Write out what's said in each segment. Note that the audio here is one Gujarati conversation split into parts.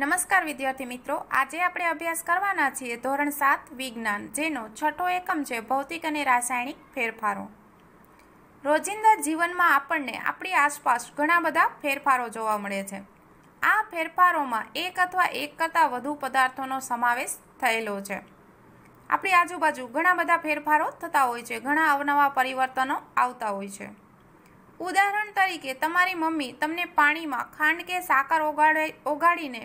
નમસ્કાર વિદ્યાર્થી મિત્રો આજે આપણે અભ્યાસ કરવાના છીએ ધોરણ સાત વિજ્ઞાન જેનો છઠ્ઠો એકમ છે ભૌતિક અને રાસાયણિક ફેરફારો રોજિંદા જીવનમાં આપણને આપણી આસપાસ ઘણા બધા ફેરફારો જોવા મળે છે આ ફેરફારોમાં એક અથવા એક કરતાં વધુ પદાર્થોનો સમાવેશ થયેલો છે આપણી આજુબાજુ ઘણા બધા ફેરફારો થતા હોય છે ઘણા અવનવા પરિવર્તનો આવતા હોય છે ઉદાહરણ તરીકે તમારી મમ્મી તમને પાણીમાં ખાંડ કે સાકર ઓગાડે ઓગાડીને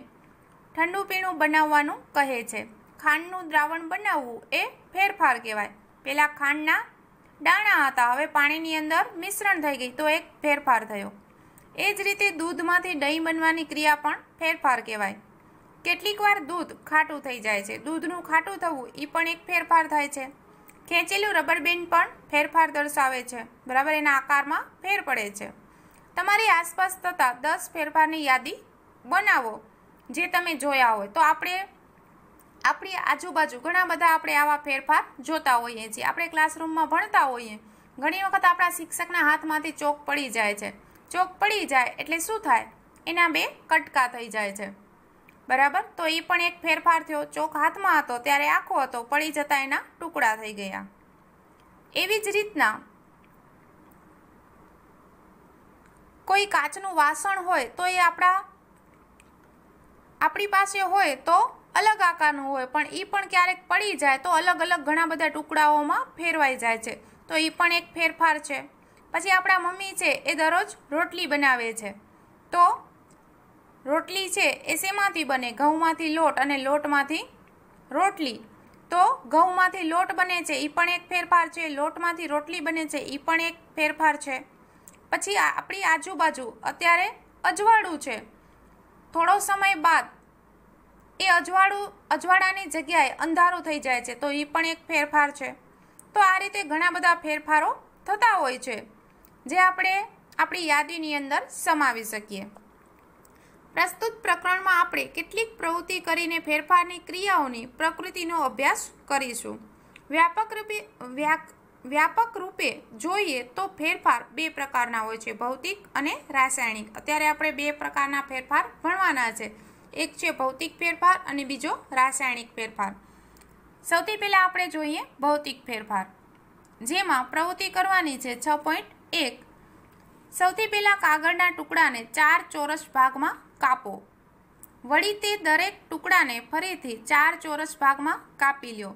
ઠંડુ પીણું બનાવવાનું કહે છે ખાંડનું દ્રાવણ બનાવવું એ ફેરફાર કહેવાય પહેલાં ખાંડના દાણા હતા હવે પાણીની અંદર મિશ્રણ થઈ ગઈ તો એક ફેરફાર થયો એ જ રીતે દૂધમાંથી દહીં બનવાની ક્રિયા પણ ફેરફાર કહેવાય કેટલીક વાર દૂધ ખાટું થઈ જાય છે દૂધનું ખાટું થવું એ પણ એક ફેરફાર થાય છે ખેંચેલું રબર બેન્ડ પણ ફેરફાર દર્શાવે છે બરાબર એના આકારમાં ફેર પડે છે તમારી આસપાસ થતા દસ ફેરફારની યાદી બનાવો જે તમે જોયા હોય તો આપણે આપણી આજુબાજુ ઘણા બધા આપણે આવા ફેરફાર જોતા હોઈએ છીએ આપણે ક્લાસરૂમમાં ભણતા હોઈએ ઘણી વખત આપણા શિક્ષકના હાથમાંથી ચોક પડી જાય છે ચોક પડી જાય એટલે શું થાય એના બે કટકા થઈ જાય છે બરાબર તો એ પણ એક ફેરફાર થયો ચોક હાથમાં હતો ત્યારે આખો હતો પડી જતા એના ટુકડા થઈ ગયા એવી જ રીતના કોઈ કાચનું વાસણ હોય તો એ આપણા આપણી પાસે હોય તો અલગ આકારનું હોય પણ એ પણ ક્યારેક પડી જાય તો અલગ અલગ ઘણા બધા ટુકડાઓમાં ફેરવાઈ જાય છે તો એ પણ એક ફેરફાર છે પછી આપણા મમ્મી છે એ દરરોજ રોટલી બનાવે છે તો રોટલી છે એ શેમાંથી બને ઘઉંમાંથી લોટ અને લોટમાંથી રોટલી તો ઘઉંમાંથી લોટ બને છે એ પણ એક ફેરફાર છે લોટમાંથી રોટલી બને છે એ પણ એક ફેરફાર છે પછી આપણી આજુબાજુ અત્યારે અજવાળું છે થોડો સમય બાદ એ અજવાળું અજવાળાની જગ્યાએ અંધારું થઈ જાય છે તો એ પણ એક ફેરફાર છે તો આ રીતે ઘણા બધા ફેરફારો થતા હોય છે જે આપણે આપણી યાદીની અંદર સમાવી શકીએ પ્રસ્તુત પ્રકરણમાં આપણે કેટલીક પ્રવૃત્તિ કરીને ફેરફારની ક્રિયાઓની પ્રકૃતિનો અભ્યાસ કરીશું વ્યાપક રૂપે વ્યાપક રૂપે જોઈએ તો ફેરફાર બે પ્રકારના હોય છે ભૌતિક અને રાસાયણિક અત્યારે આપણે બે પ્રકારના ફેરફાર ભણવાના છે એક છે ભૌતિક ફેરફાર અને બીજો રાસાયણિક ફેરફાર સૌથી પહેલાં આપણે જોઈએ ભૌતિક ફેરફાર જેમાં પ્રવૃત્તિ કરવાની છે છ પોઈન્ટ એક સૌથી પહેલાં કાગળના ટુકડાને ચાર ચોરસ ભાગમાં કાપો વળી તે દરેક ટુકડાને ફરીથી ચાર ચોરસ ભાગમાં કાપી લ્યો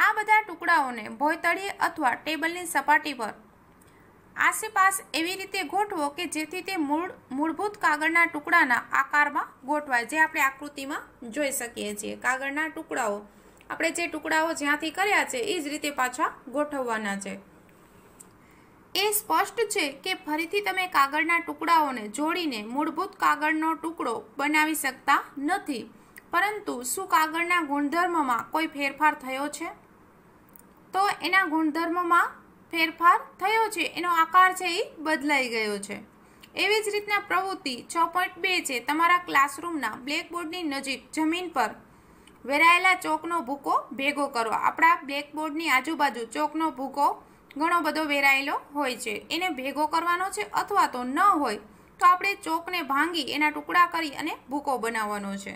આ બધા ટુકડાઓને ભોયતળી અથવા ટેબલની સપાટી પર આસેપાસ એવી રીતે ગોઠવો કે જેથી તે મૂળ મૂળભૂત કાગળના ટુકડાના આકારમાં ગોઠવાય જે આપણે આકૃતિમાં જોઈ શકીએ છીએ કાગળના ટુકડાઓ આપણે જે ટુકડાઓ જ્યાંથી કર્યા છે એ જ રીતે પાછા ગોઠવવાના છે એ સ્પષ્ટ છે કે ફરીથી તમે કાગળના ટુકડાઓને જોડીને મૂળભૂત કાગળનો ટુકડો બનાવી શકતા નથી પરંતુ શું કાગળના ગુણધર્મમાં કોઈ ફેરફાર થયો છે તો એના ગુણધર્મોમાં ફેરફાર થયો છે એનો આકાર છે એ બદલાઈ ગયો છે એવી જ રીતના પ્રવૃત્તિ છ પોઈન્ટ બે છે તમારા ક્લાસરૂમના બ્લેકબોર્ડની નજીક જમીન પર વેરાયેલા ચોકનો ભૂકો ભેગો કરો આપણા બ્લેકબોર્ડની આજુબાજુ ચોકનો ભૂકો ઘણો બધો વેરાયેલો હોય છે એને ભેગો કરવાનો છે અથવા તો ન હોય તો આપણે ચોકને ભાંગી એના ટુકડા કરી અને ભૂકો બનાવવાનો છે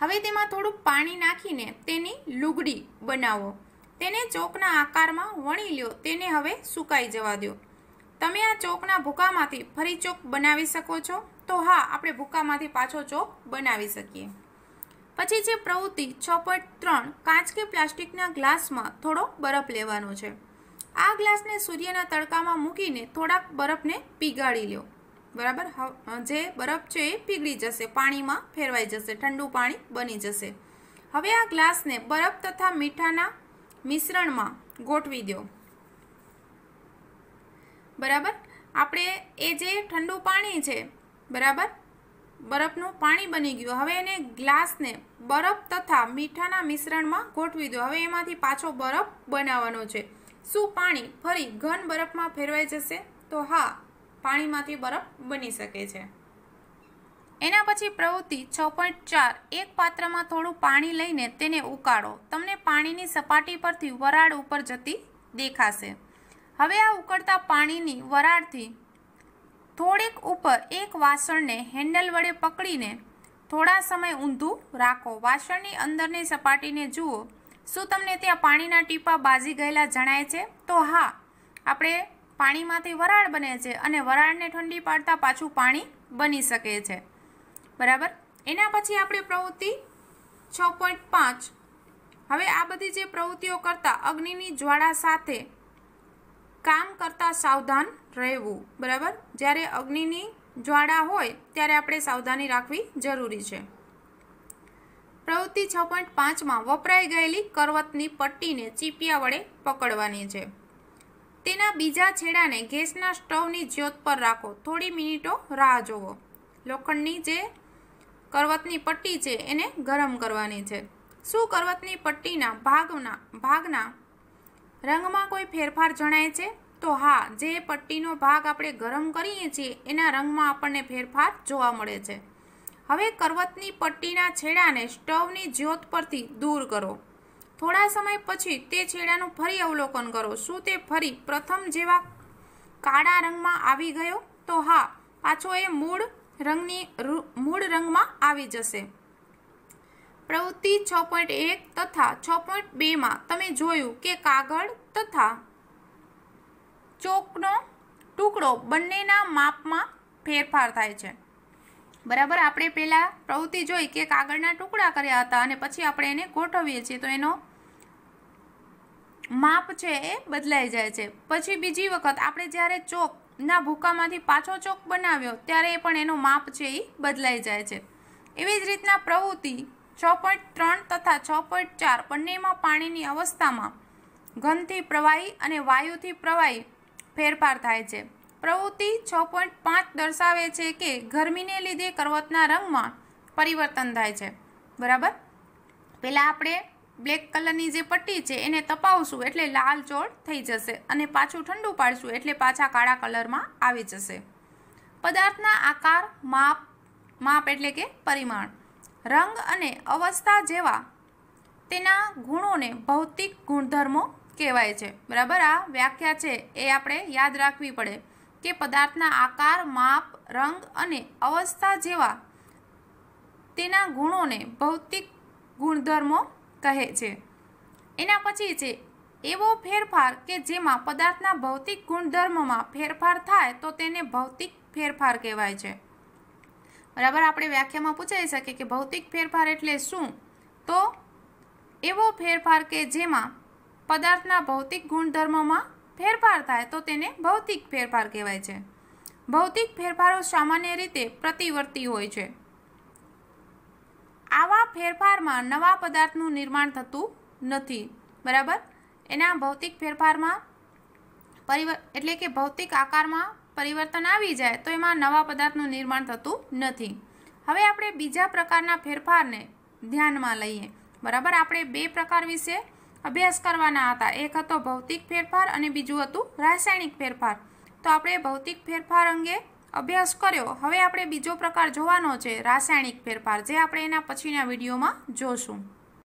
હવે તેમાં થોડું પાણી નાખીને તેની લુગડી બનાવો તેને ચોકના આકારમાં વણી લ્યો તેને હવે સુકાઈ જવા દો તમે આ ચોકના ભૂકામાંથી ફરી ચોક બનાવી શકો છો તો હા આપણે ભૂકામાંથી પાછો ચોક બનાવી શકીએ પછી છે પ્રવૃત્તિ છ ત્રણ કાચ કે પ્લાસ્ટિકના ગ્લાસમાં થોડો બરફ લેવાનો છે આ ગ્લાસને સૂર્યના તડકામાં મૂકીને થોડાક બરફને પીગાળી લ્યો બરાબર જે બરફ છે એ પીગળી જશે પાણીમાં ફેરવાઈ જશે ઠંડુ પાણી બની જશે હવે આ ગ્લાસને બરફ તથા મીઠાના મિશ્રણમાં ગોઠવી દો બરાબર આપણે એ જે ઠંડુ પાણી છે બરાબર બરફનું પાણી બની ગયું હવે એને ગ્લાસને બરફ તથા મીઠાના મિશ્રણમાં ગોઠવી દો હવે એમાંથી પાછો બરફ બનાવવાનો છે શું પાણી ફરી ઘન બરફમાં ફેરવાઈ જશે તો હા પાણીમાંથી બરફ બની શકે છે એના પછી પ્રવૃત્તિ છ પોઈન્ટ ચાર એક પાત્રમાં થોડું પાણી લઈને તેને ઉકાળો તમને પાણીની સપાટી પરથી વરાળ ઉપર જતી દેખાશે હવે આ ઉકળતા પાણીની વરાળથી થોડીક ઉપર એક વાસણને હેન્ડલ વડે પકડીને થોડા સમય ઊંધું રાખો વાસણની અંદરની સપાટીને જુઓ શું તમને ત્યાં પાણીના ટીપા બાજી ગયેલા જણાય છે તો હા આપણે પાણીમાંથી વરાળ બને છે અને વરાળને ઠંડી પાડતા પાછું પાણી બની શકે છે બરાબર એના પછી આપણે પ્રવૃત્તિ છ પોઈન્ટ પાંચ હવે આ બધી જે પ્રવૃત્તિઓ કરતાં અગ્નિની જ્વાળા સાથે કામ કરતાં સાવધાન રહેવું બરાબર જ્યારે અગ્નિની જ્વાળા હોય ત્યારે આપણે સાવધાની રાખવી જરૂરી છે પ્રવૃત્તિ છ પોઈન્ટ પાંચમાં વપરાઈ ગયેલી કરવતની પટ્ટીને ચીપિયા વડે પકડવાની છે તેના બીજા છેડાને ગેસના સ્ટવની જ્યોત પર રાખો થોડી મિનિટો રાહ જોવો લોખંડની જે કરવતની પટ્ટી છે એને ગરમ કરવાની છે શું કરવતની પટ્ટીના ભાગના ભાગના રંગમાં કોઈ ફેરફાર જણાય છે તો હા જે પટ્ટીનો ભાગ આપણે ગરમ કરીએ છીએ એના રંગમાં આપણને ફેરફાર જોવા મળે છે હવે કરવતની પટ્ટીના છેડાને સ્ટવની જ્યોત પરથી દૂર કરો થોડા સમય પછી તે છેડાનું ફરી અવલોકન કરો શું તે ફરી પ્રથમ જેવા કાળા રંગમાં આવી ગયો તો હા પાછો એ મૂળ રંગની મૂળ રંગમાં આવી જશે પ્રવૃત્તિ છ પોઈન્ટ એક તથા છ પોઈન્ટ બેમાં તમે જોયું કે કાગળ તથા ચોકનો ટુકડો બંનેના માપમાં ફેરફાર થાય છે બરાબર આપણે પહેલાં પ્રવૃત્તિ જોઈ કે કાગળના ટુકડા કર્યા હતા અને પછી આપણે એને ગોઠવીએ છીએ તો એનો માપ છે એ બદલાઈ જાય છે પછી બીજી વખત આપણે જ્યારે ચોક ના ભૂકામાંથી પાછો ચોક બનાવ્યો ત્યારે એ પણ એનો માપ છે એ બદલાઈ જાય છે એવી જ રીતના પ્રવૃત્તિ છ પોઈન્ટ ત્રણ તથા છ પોઈન્ટ ચાર બંનેમાં પાણીની અવસ્થામાં ઘનથી પ્રવાહી અને વાયુથી પ્રવાહી ફેરફાર થાય છે પ્રવૃત્તિ છ પોઈન્ટ પાંચ દર્શાવે છે કે ગરમીને લીધે કરવતના રંગમાં પરિવર્તન થાય છે બરાબર પહેલાં આપણે બ્લેક કલરની જે પટ્ટી છે એને તપાવશું એટલે લાલ ચોળ થઈ જશે અને પાછું ઠંડુ પાડશું એટલે પાછા કાળા કલરમાં આવી જશે પદાર્થના આકાર માપ માપ એટલે કે પરિમાણ રંગ અને અવસ્થા જેવા તેના ગુણોને ભૌતિક ગુણધર્મો કહેવાય છે બરાબર આ વ્યાખ્યા છે એ આપણે યાદ રાખવી પડે કે પદાર્થના આકાર માપ રંગ અને અવસ્થા જેવા તેના ગુણોને ભૌતિક ગુણધર્મો કહે છે એના પછી છે એવો ફેરફાર કે જેમાં પદાર્થના ભૌતિક ગુણધર્મમાં ફેરફાર થાય તો તેને ભૌતિક ફેરફાર કહેવાય છે બરાબર આપણે વ્યાખ્યામાં પૂછાઈ શકીએ કે ભૌતિક ફેરફાર એટલે શું તો એવો ફેરફાર કે જેમાં પદાર્થના ભૌતિક ગુણધર્મમાં ફેરફાર થાય તો તેને ભૌતિક ફેરફાર કહેવાય છે ભૌતિક ફેરફારો સામાન્ય રીતે પ્રતિવર્તી હોય છે આવા ફેરફારમાં નવા પદાર્થનું નિર્માણ થતું નથી બરાબર એના ભૌતિક ફેરફારમાં પરિવર એટલે કે ભૌતિક આકારમાં પરિવર્તન આવી જાય તો એમાં નવા પદાર્થનું નિર્માણ થતું નથી હવે આપણે બીજા પ્રકારના ફેરફારને ધ્યાનમાં લઈએ બરાબર આપણે બે પ્રકાર વિશે અભ્યાસ કરવાના હતા એક હતો ભૌતિક ફેરફાર અને બીજું હતું રાસાયણિક ફેરફાર તો આપણે ભૌતિક ફેરફાર અંગે અભ્યાસ કર્યો હવે આપણે બીજો પ્રકાર જોવાનો છે રાસાયણિક ફેરફાર જે આપણે એના પછીના વિડીયોમાં જોશું